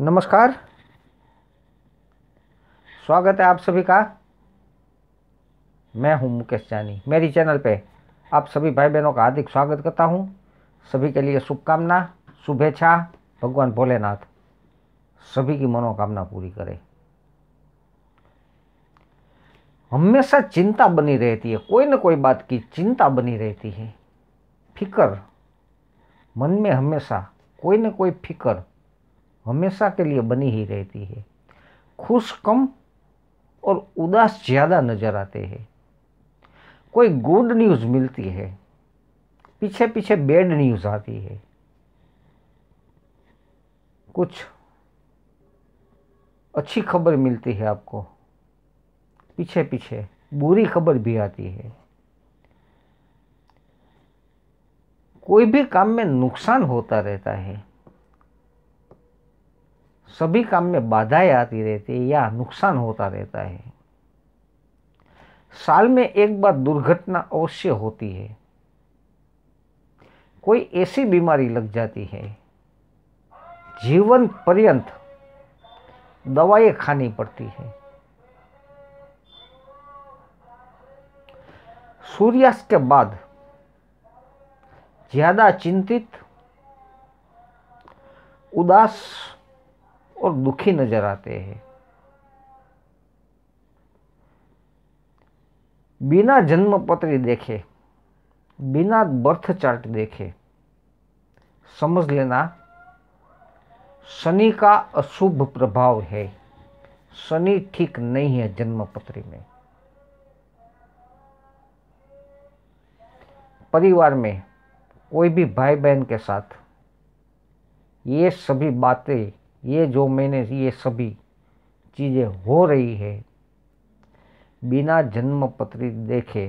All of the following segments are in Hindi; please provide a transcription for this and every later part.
नमस्कार स्वागत है आप सभी का मैं हूं मुकेश जानी मेरी चैनल पे आप सभी भाई बहनों का हार्दिक स्वागत करता हूं सभी के लिए शुभकामना शुभेच्छा भगवान भोलेनाथ सभी की मनोकामना पूरी करे हमेशा चिंता बनी रहती है कोई ना कोई बात की चिंता बनी रहती है फिकर मन में हमेशा कोई ना कोई फिक्र हमेशा के लिए बनी ही रहती है खुश कम और उदास ज़्यादा नज़र आते हैं कोई गुड न्यूज़ मिलती है पीछे पीछे बैड न्यूज़ आती है कुछ अच्छी खबर मिलती है आपको पीछे पीछे बुरी खबर भी आती है कोई भी काम में नुकसान होता रहता है सभी काम में बाधाएं आती रहती है या नुकसान होता रहता है साल में एक बार दुर्घटना अवश्य होती है कोई ऐसी बीमारी लग जाती है जीवन पर्यंत दवाएं खानी पड़ती है सूर्यास्त के बाद ज़्यादा चिंतित उदास और दुखी नजर आते हैं बिना जन्मपत्री देखे बिना बर्थ चार्ट देखे समझ लेना शनि का अशुभ प्रभाव है शनि ठीक नहीं है जन्मपत्री में परिवार में कोई भी भाई बहन के साथ ये सभी बातें ये जो मैंने ये सभी चीज़ें हो रही है बिना जन्म पत्री देखे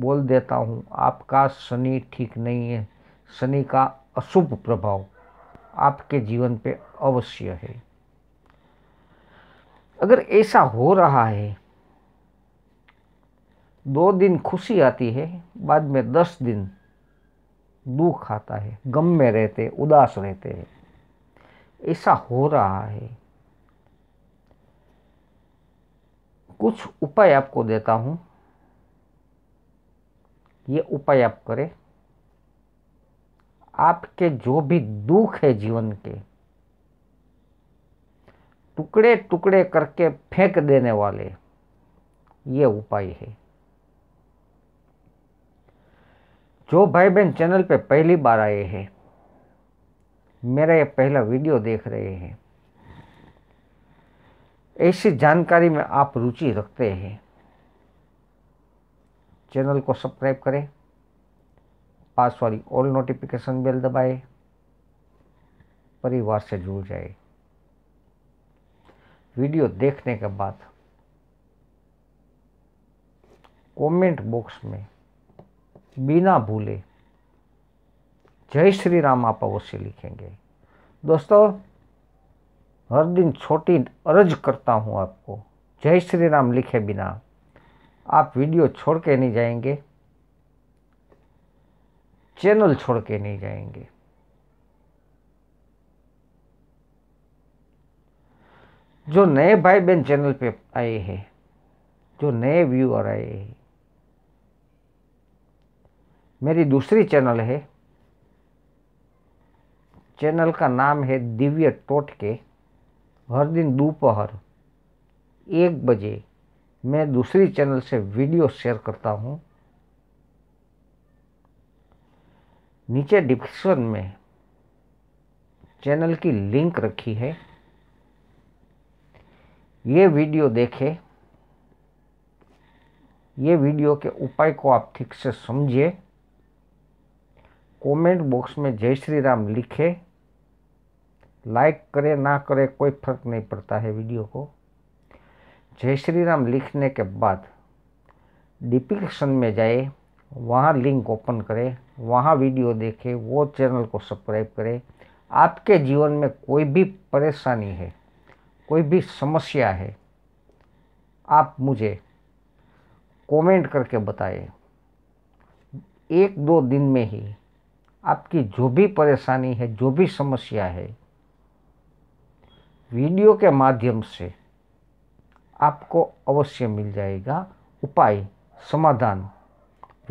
बोल देता हूँ आपका शनि ठीक नहीं है शनि का अशुभ प्रभाव आपके जीवन पे अवश्य है अगर ऐसा हो रहा है दो दिन खुशी आती है बाद में दस दिन दुख आता है गम में रहते उदास रहते हैं ऐसा हो रहा है कुछ उपाय आपको देता हूं ये उपाय आप करें आपके जो भी दुख है जीवन के टुकड़े टुकड़े करके फेंक देने वाले ये उपाय है जो भाई बहन चैनल पे पहली बार आए हैं मेरा यह पहला वीडियो देख रहे हैं ऐसी जानकारी में आप रुचि रखते हैं चैनल को सब्सक्राइब करें पास वाली ऑल नोटिफिकेशन बेल दबाए परिवार से जुड़ जाए वीडियो देखने के बाद कमेंट बॉक्स में बिना भूले जय श्री राम आप अवश्य लिखेंगे दोस्तों हर दिन छोटी अर्ज करता हूँ आपको जय श्री राम लिखे बिना आप वीडियो छोड़ के नहीं जाएंगे चैनल छोड़ के नहीं जाएंगे जो नए भाई बहन चैनल पे आए हैं जो नए व्यूअर आए हैं मेरी दूसरी चैनल है चैनल का नाम है दिव्य टोटके हर दिन दोपहर एक बजे मैं दूसरी चैनल से वीडियो शेयर करता हूँ नीचे डिस्क्रिप्शन में चैनल की लिंक रखी है ये वीडियो देखें ये वीडियो के उपाय को आप ठीक से समझिए कमेंट बॉक्स में जय श्री राम लिखें लाइक करे ना करे कोई फर्क नहीं पड़ता है वीडियो को जय श्री राम लिखने के बाद डिपिक्शन में जाए वहाँ लिंक ओपन करें वहाँ वीडियो देखें वो चैनल को सब्सक्राइब करें आपके जीवन में कोई भी परेशानी है कोई भी समस्या है आप मुझे कमेंट करके बताएं एक दो दिन में ही आपकी जो भी परेशानी है जो भी समस्या है वीडियो के माध्यम से आपको अवश्य मिल जाएगा उपाय समाधान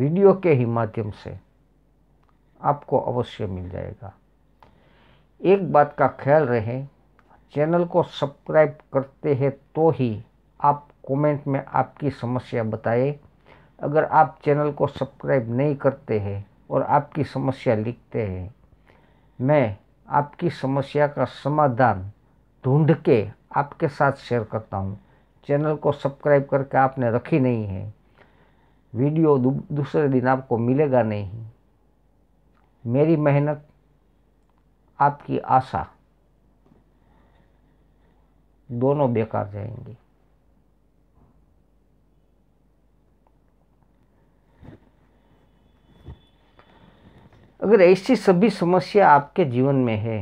वीडियो के ही माध्यम से आपको अवश्य मिल जाएगा एक बात का ख्याल रहे चैनल को सब्सक्राइब करते हैं तो ही आप कमेंट में आपकी समस्या बताएं अगर आप चैनल को सब्सक्राइब नहीं करते हैं और आपकी समस्या लिखते हैं मैं आपकी समस्या का समाधान ढूंढ के आपके साथ शेयर करता हूँ चैनल को सब्सक्राइब करके आपने रखी नहीं है वीडियो दूसरे दिन आपको मिलेगा नहीं मेरी मेहनत आपकी आशा दोनों बेकार जाएंगे अगर ऐसी सभी समस्या आपके जीवन में है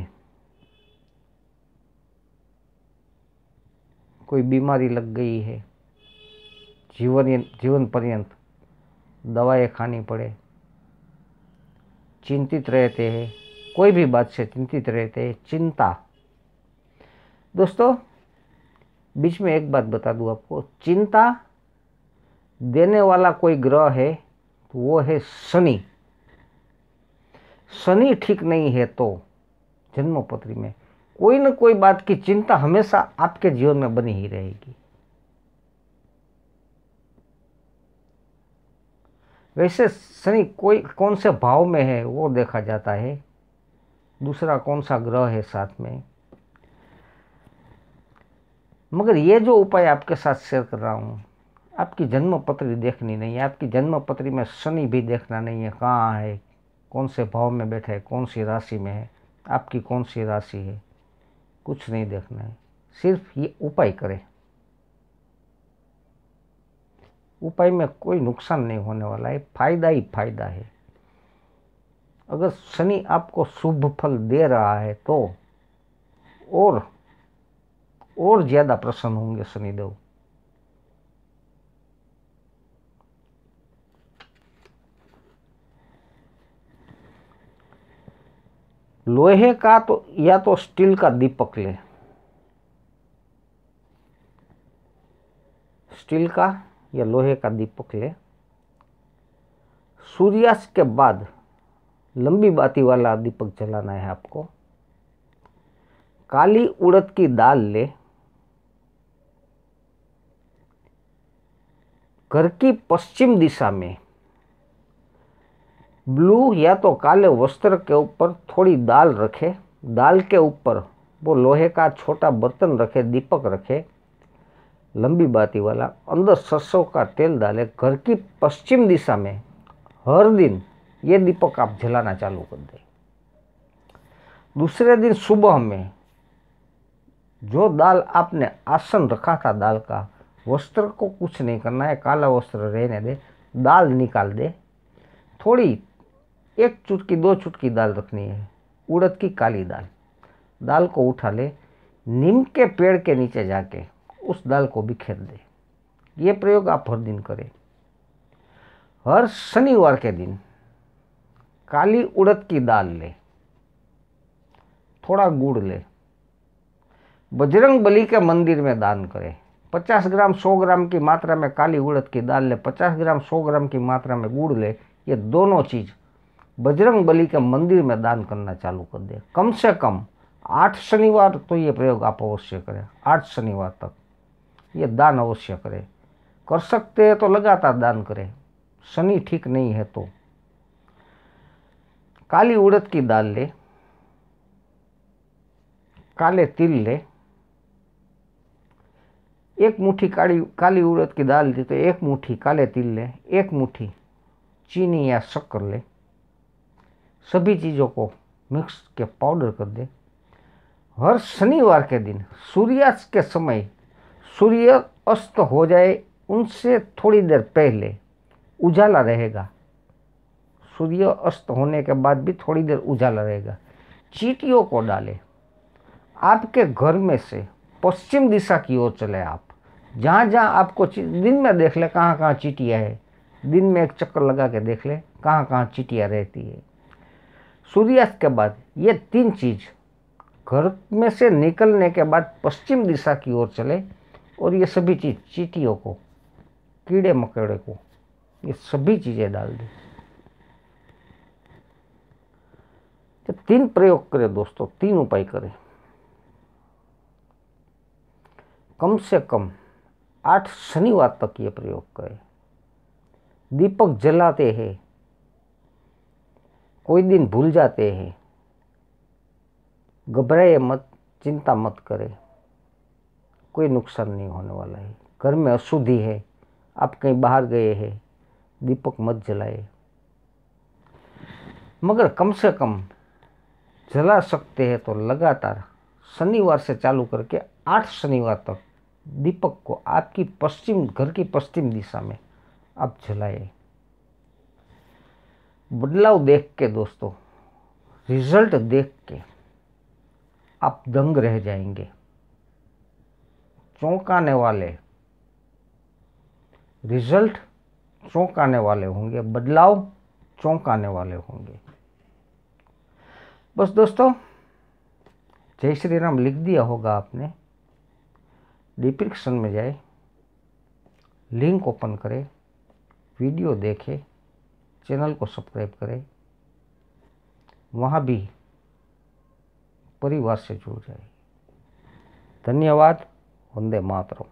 कोई बीमारी लग गई है जीवन जीवन पर्यंत दवाएं खानी पड़े चिंतित रहते हैं कोई भी बात से चिंतित रहते हैं चिंता दोस्तों बीच में एक बात बता दूं आपको चिंता देने वाला कोई ग्रह है तो वो है शनि शनि ठीक नहीं है तो जन्मपत्री में कोई ना कोई बात की चिंता हमेशा आपके जीवन में बनी ही रहेगी वैसे शनि कोई कौन से भाव में है वो देखा जाता है दूसरा कौन सा ग्रह है साथ में मगर ये जो उपाय आपके साथ शेयर कर रहा हूँ आपकी जन्म पत्री देखनी नहीं है आपकी जन्म पत्री में शनि भी देखना नहीं है कहाँ है कौन से भाव में बैठा है कौन सी राशि में है आपकी कौन सी राशि है कुछ नहीं देखना है सिर्फ ये उपाय करें उपाय में कोई नुकसान नहीं होने वाला है फायदा ही फायदा है अगर शनि आपको शुभ फल दे रहा है तो और और ज़्यादा प्रसन्न होंगे शनिदेव लोहे का तो या तो स्टील का दीपक ले स्टील का या लोहे का दीपक ले सूर्यास्त के बाद लंबी बाती वाला दीपक जलाना है आपको काली उड़द की दाल ले घर की पश्चिम दिशा में ब्लू या तो काले वस्त्र के ऊपर थोड़ी दाल रखे दाल के ऊपर वो लोहे का छोटा बर्तन रखे दीपक रखे लंबी बाती वाला अंदर सरसों का तेल डाले घर की पश्चिम दिशा में हर दिन ये दीपक आप जलाना चालू कर दें दूसरे दिन सुबह में जो दाल आपने आसन रखा था दाल का वस्त्र को कुछ नहीं करना है काला वस्त्र रहने दे दाल निकाल दे थोड़ी एक चुटकी दो चुटकी दाल रखनी है उड़द की काली दाल दाल को उठा ले नीम के पेड़ के नीचे जाके उस दाल को बिखेर दे ये प्रयोग आप हर दिन करें हर शनिवार के दिन काली उड़द की दाल ले थोड़ा गुड़ ले बजरंग बली के मंदिर में दान करें पचास ग्राम सौ ग्राम की मात्रा में काली उड़द की दाल ले पचास ग्राम सौ ग्राम की मात्रा में गुड़ ले ये दोनों चीज़ बजरंग बली के मंदिर में दान करना चालू कर दे कम से कम आठ शनिवार तो ये प्रयोग आप अवश्य करें आठ शनिवार तक ये दान अवश्य करें कर सकते हैं तो लगातार दान करें शनि ठीक नहीं है तो काली उड़द की दाल ले काले तिल ले एक मुट्ठी काली काली उड़द की दाल दी तो एक मुट्ठी काले तिल ले एक मुट्ठी चीनी या शक्कर ले सभी चीज़ों को मिक्स के पाउडर कर दें हर शनिवार के दिन सूर्यास्त के समय सूर्य अस्त हो जाए उनसे थोड़ी देर पहले उजाला रहेगा सूर्य अस्त होने के बाद भी थोड़ी देर उजाला रहेगा चीटियों को डालें आपके घर में से पश्चिम दिशा की ओर चले आप जहाँ जहाँ आपको दिन में देख ले कहाँ कहाँ चीटियाँ है दिन में एक चक्कर लगा के देख ले कहाँ कहाँ चीटियाँ रहती है सूर्यास्त के बाद ये तीन चीज़ घर में से निकलने के बाद पश्चिम दिशा की ओर चले और ये सभी चीज़ चीटियों को कीड़े मकोड़े को ये सभी चीज़ें डाल दी तो तीन प्रयोग करें दोस्तों तीन उपाय करें कम से कम आठ शनिवार तक ये प्रयोग करें दीपक जलाते हैं कोई दिन भूल जाते हैं घबराए मत चिंता मत करें कोई नुकसान नहीं होने वाला है घर में अशुद्धि है आप कहीं बाहर गए हैं दीपक मत जलाए मगर कम से कम जला सकते हैं तो लगातार शनिवार से चालू करके आठ शनिवार तक दीपक को आपकी पश्चिम घर की पश्चिम दिशा में आप जलाएं बदलाव देख के दोस्तों रिजल्ट देख के आप दंग रह जाएंगे चौंकाने वाले रिजल्ट चौंकाने वाले होंगे बदलाव चौंकाने वाले होंगे बस दोस्तों जय श्री राम लिख दिया होगा आपने डिप्रिक्शन में जाए लिंक ओपन करें वीडियो देखें चैनल को सब्सक्राइब करें वहाँ भी परिवार से जुड़ जाए धन्यवाद वंदे मातरम